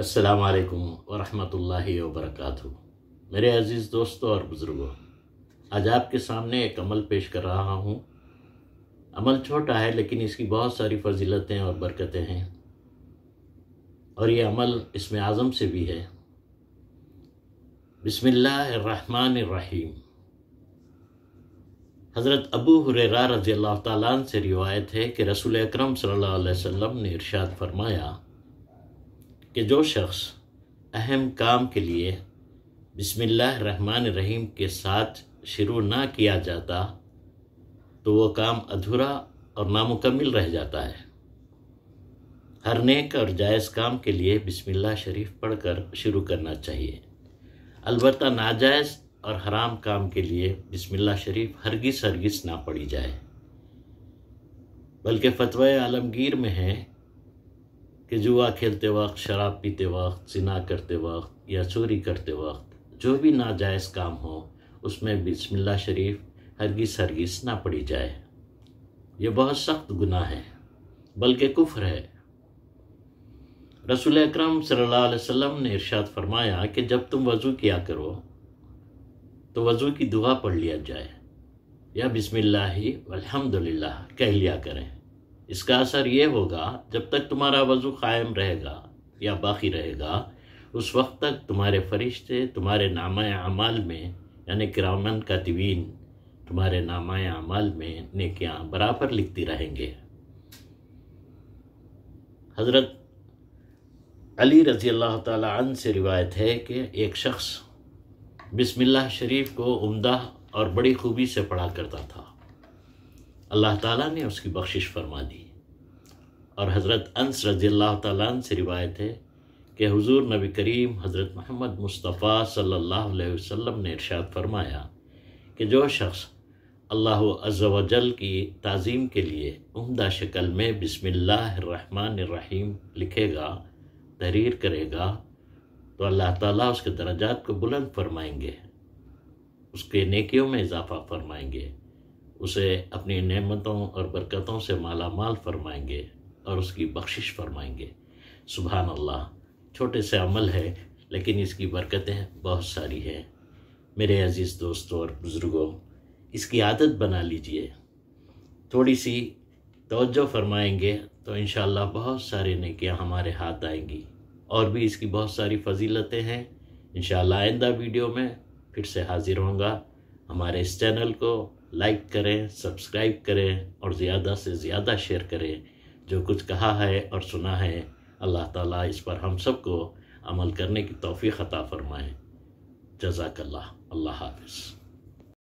असलकम वरहि वबरक मेरे अज़ीज़ दोस्तों और बुज़ुर्गों आज आपके सामने एक अमल पेश कर रहा हूँ अमल छोटा है लेकिन इसकी बहुत सारी फजीलतें और बरकतें हैं और ये अमल इसमें आज़म से भी है बिसमीम हज़रत अबू हुरेरा रज़ी अल्लाह ताला से रिवायत है कि रसूल अकरम सल्लल्लाहु अलैहि वसल्लम ने इरशाद फरमाया कि जो शख्स अहम काम के लिए रहमान रहीम के साथ शुरू ना किया जाता तो वो काम अधूरा और नामुकम्मिल रह जाता है हर नेक और जायज़ काम के लिए बिस्मिल्लाह शरीफ पढ़कर शुरू करना चाहिए अलबत् नाजायज़ और हराम काम के लिए बिस्मिल्लाह शरीफ हरगिस हरगिस ना पढ़ी जाए बल्कि फतवा आलमगीर में है कि जुआ खेलते वक्त शराब पीते वक्त जिना करते वक्त या चोरी करते वक्त जो भी नाजायज़ काम हो उसमें बिस्मिल्लाह शरीफ हरगिस हरगिस ना पड़ी जाए ये बहुत सख्त गुनाह है बल्कि कुफ्र है रसूल अक्रम सल्लल्लाहु अलैहि वसल्लम ने इरशाद फरमाया कि जब तुम वज़ू किया करो तो वज़ू की दुआ पढ़ लिया जाए या बिस्मिल्लाह अल्हम्दुलिल्लाह कह लिया करें इसका असर ये होगा जब तक तुम्हारा वज़ू कायम रहेगा या बाकी रहेगा उस वक्त तक तुम्हारे फरिश्ते तुम्हारे नामा अमाल में यानि किरामन का दिवीन तुम्हारे नामा अमाल में नेकियां बराबर लिखती रहेंगे हज़रत अली रज़ी अल्लाह तन से रिवायत है कि एक शख्स बिस्मिल्लाह शरीफ को उम्दा और बड़ी खूबी से पढ़ा करता था अल्लाह ताला ने उसकी बख्शिश फरमा दी और हज़रत अंस रज़ी अल्लाह ताली से रिवायत है कि हुजूर नबी करीम हज़रत मोहम्मद मुस्तफ़ा सल्लल्लाहु अलैहि वसल्लम ने इरशाद फरमाया कि जो शख्स अल्लाह अज्जल की तज़ीम के लिए उम्दा शक्ल में बसमीम लिखेगा तहरीर करेगा तो अल्लाह ताला उसके दर्जात को बुलंद फरमाएंगे उसके नेकियों में इजाफ़ा फरमाएंगे उसे अपनी नेमतों और बरकतों से माला माल फरमाएंगे और उसकी बख्शिश फरमाएंगे सुबह अल्लाह छोटे से अमल है लेकिन इसकी बरकतें बहुत सारी हैं मेरे अज़ीज़ दोस्तों और बुज़ुर्गों इसकी आदत बना लीजिए थोड़ी सी तोज्जो फरमाएंगे तो इन बहुत सारे नकियाँ हमारे हाथ आएंगी और भी इसकी बहुत सारी फजीलतें हैं इन आइंदा वीडियो में फिर से हाज़िर होंगे हमारे इस चैनल को लाइक करें सब्सक्राइब करें और ज़्यादा से ज़्यादा शेयर करें जो कुछ कहा है और सुना है अल्लाह ताला इस पर हम सबको अमल करने की तोफ़ी ख़ता फ़रमाएँ जजाकल्ला अल्लाह हाफिज़